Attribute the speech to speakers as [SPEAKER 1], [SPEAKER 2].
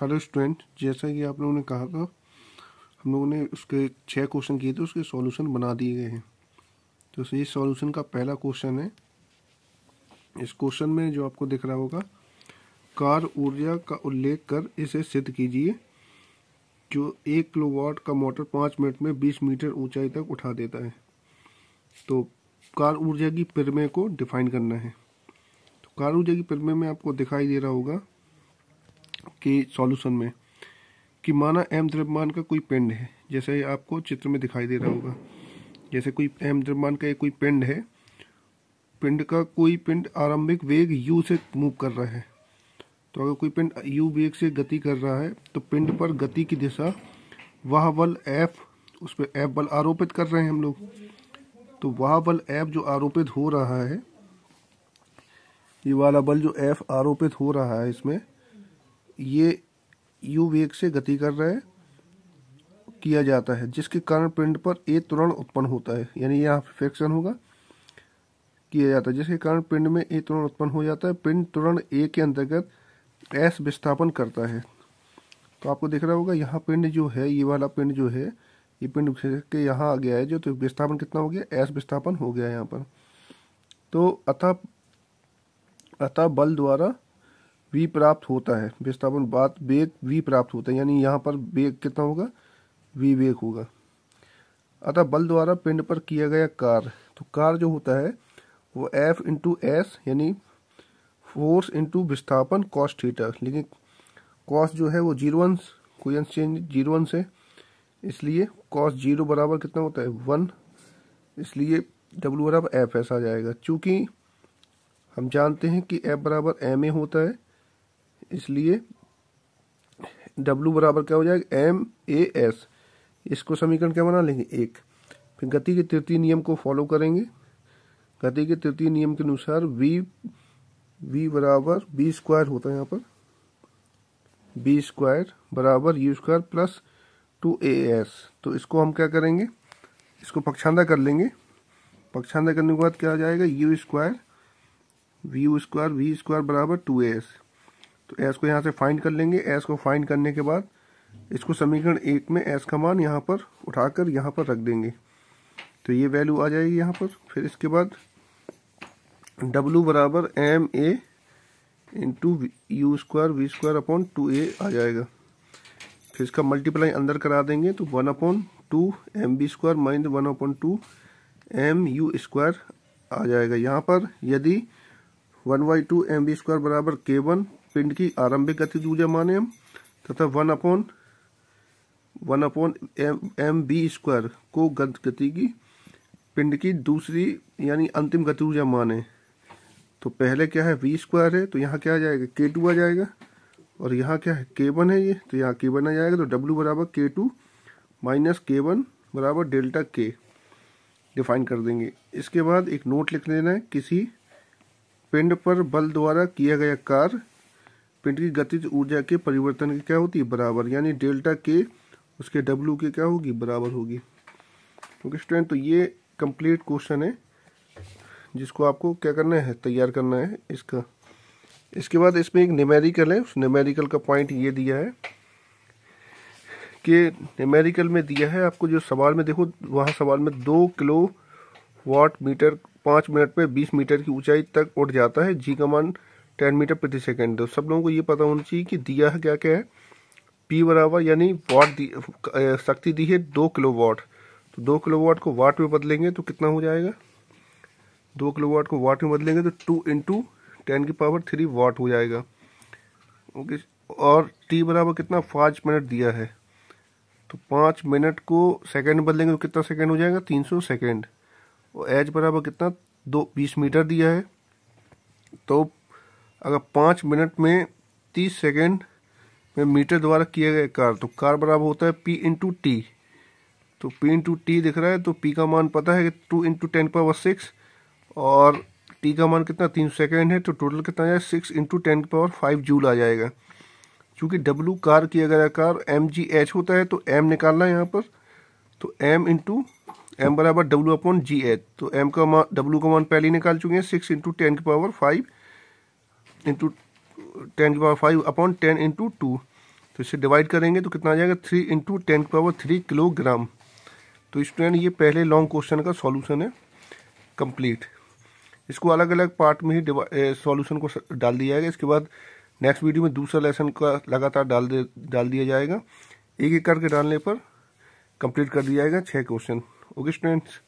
[SPEAKER 1] hello student जैसा कि आप लोगों ने कहा था हम लोगों ने उसके छः क्वेश्चन किए थे उसके सॉल्यूशन बना दिए गए हैं तो ये सॉल्यूशन का पहला क्वेश्चन है इस क्वेश्चन में जो आपको दिख रहा होगा कार ऊर्जा का उल्लेख कर इसे सिद्ध कीजिए जो एक किलोवाट का मोटर पाँच मिनट में बीस मीटर ऊंचाई तक उठा देता है तो कार ऊर्जा की प्रमेय को डिफाइन करना है तो कार ऊर्जा की प्रमेय में आपको दिखाई दे रहा होगा के सॉल्यूशन में कि माना एम द्रव्यमान का कोई पिंड है जैसे आपको चित्र में दिखाई दे रहा होगा जैसे कोई एम द्रव्यमान का कोई पिंड है पिंड का कोई पिंड आरंभिक वेग यू से मूव कर रहा है तो अगर कोई पिंड यू वेग से गति कर रहा है तो पिंड पर गति की दिशा वह बल एफ उस पर एफ बल आरोपित कर रहे हैं हम लोग तो वह बल एफ जो आरोपित हो रहा है ये वाला बल जो एफ आरोपित हो रहा है इसमें ये यू वेग से गति कर रहा है किया जाता है जिसके कारण पिंड पर ए तुरंत उत्पन्न होता है यानी यहाँ फ्रिक्शन होगा किया जाता है जिसके कारण पिंड में ए त्वरण उत्पन्न हो जाता है पिंड त्वरण ए के अंतर्गत एस विस्थापन करता है तो आपको दिख रहा होगा यहाँ पिंड जो है ये वाला पिंड जो है ये पिंड के यहाँ आ गया है जो तो विस्थापन कितना हो गया एस विस्थापन हो गया यहाँ पर तो अतः अतः बल द्वारा वी प्राप्त होता है विस्थापन बात वेग वी प्राप्त होता है यानी यहाँ पर वेग कितना होगा वी वेग होगा अतः बल द्वारा पिंड पर किया गया कार्य तो कार्य जो होता है वो एफ इंटू एस यानी फोर्स इंटू विस्थापन कॉस्ट थीटा लेकिन कॉस्ट जो है वो जीरो वन अंश चेंज जीरो वन से इसलिए कॉस्ट जीरो बराबर कितना होता है वन इसलिए डब्ल्यू बराबर एफ ऐसा आ जाएगा चूँकि हम जानते हैं कि एफ बराबर एम ए होता है इसलिए डब्लू बराबर क्या हो जाएगा एम ए एस इसको समीकरण क्या बना लेंगे एक फिर गति के तृतीय नियम को फॉलो करेंगे गति के तृतीय नियम के अनुसार वी वी बराबर बी स्क्वायर होता है यहाँ पर बी स्क्वायर बराबर U square plus two A S तो इसको हम क्या करेंगे इसको पक्षांधा कर लेंगे पक्षांधा करने के बाद क्या आ जाएगा U square V U square V square बराबर टू ए एस तो एस को यहाँ से फाइंड कर लेंगे एस को फाइंड करने के बाद इसको समीकरण एक में एस का मान यहाँ पर उठाकर यहाँ पर रख देंगे तो ये वैल्यू आ जाएगी यहाँ पर फिर इसके बाद डब्लू बराबर M A into U square V square upon two A आ जाएगा फिर इसका मल्टीप्लाई अंदर करा देंगे तो one upon two M B square minus one upon two M U square आ जाएगा यहाँ पर यदि one by two M B square बराबर के वन पिंड की आरंभिक गति ऊर्जा माने हम तथा one upon one upon M M B square को गति की पिंड की दूसरी यानी अंतिम गति ऊर्जा माने तो पहले क्या है वी स्क्वायर है तो यहाँ क्या आ जाएगा के टू आ जाएगा और यहाँ क्या है के वन है ये तो यहाँ के वन आ जाएगा तो डब्ल्यू बराबर K two minus K one बराबर डेल्टा के डिफाइन कर देंगे इसके बाद एक नोट लिख लेना है किसी पिंड पर बल द्वारा किया गया कार्य पिंड की गतिज ऊर्जा के परिवर्तन की क्या होती है बराबर यानी डेल्टा के उसके डब्ल्यू के क्या होगी बराबर होगी ओके स्टूडेंट तो ये कंप्लीट क्वेश्चन है जिसको आपको क्या करना है तैयार करना है इसका इसके बाद इसमें एक न्यूमेरिकल है उस न्यूमेरिकल का पॉइंट ये दिया है कि न्यूमेरिकल में दिया है आपको जो सवाल में देखो वहाँ सवाल में दो किलो वाट मीटर पाँच मिनट में बीस मीटर की ऊंचाई तक उठ जाता है जी का मान टेन मीटर प्रति सेकेंड तो सब लोगों को ये पता होना चाहिए कि दिया है क्या क्या है पी बराबर यानी वाट दी शक्ति दी है दो किलो वाट तो दो किलो वाट को वाट में बदलेंगे तो कितना हो जाएगा दो किलो वाट को वाट में बदलेंगे तो टू इंटू टेन की पावर थ्री वाट हो जाएगा ओके और टी बराबर कितना पाँच मिनट दिया है तो पाँच मिनट को सेकेंड बदलेंगे तो कितना सेकेंड हो जाएगा तीन सौ सेकेंड और एच बराबर कितना दो बीस मीटर दिया है तो अगर पाँच मिनट में तीस सेकेंड में मीटर द्वारा किया गया कार्य तो कार बराबर होता है पी इंटू टी तो पी इंटू टी दिख रहा है तो पी का मान पता है कि two into ten power six और टी का मान कितना तीन सेकेंड है तो टोटल कितना जाए six into ten power five joule आ जाएगा चूँकि डब्लू कार किया गया कार एम जी एच होता है तो एम निकालना है यहाँ पर तो एम इंटू एम बराबर डब्लू अपॉन जी एच तो एम का मान डब्लू का मान पहले निकाल चुके हैं सिक्स इंटू टेन की पावर फाइव इंटू टेन की power five upon ten into two तो इसे डिवाइड करेंगे तो कितना आ जाएगा थ्री इंटू टेन की पावर थ्री किलोग्राम तो स्टूडेंट ये पहले लॉन्ग क्वेश्चन का सॉल्यूशन है कंप्लीट इसको अलग अलग पार्ट में ही सॉल्यूशन को डाल दिया जाएगा इसके बाद नेक्स्ट वीडियो में दूसरा लेसन का लगातार डाल दे डाल दिया जाएगा एक एक करके डालने पर कंप्लीट कर दिया जाएगा छः क्वेश्चन ओके स्टूडेंट्स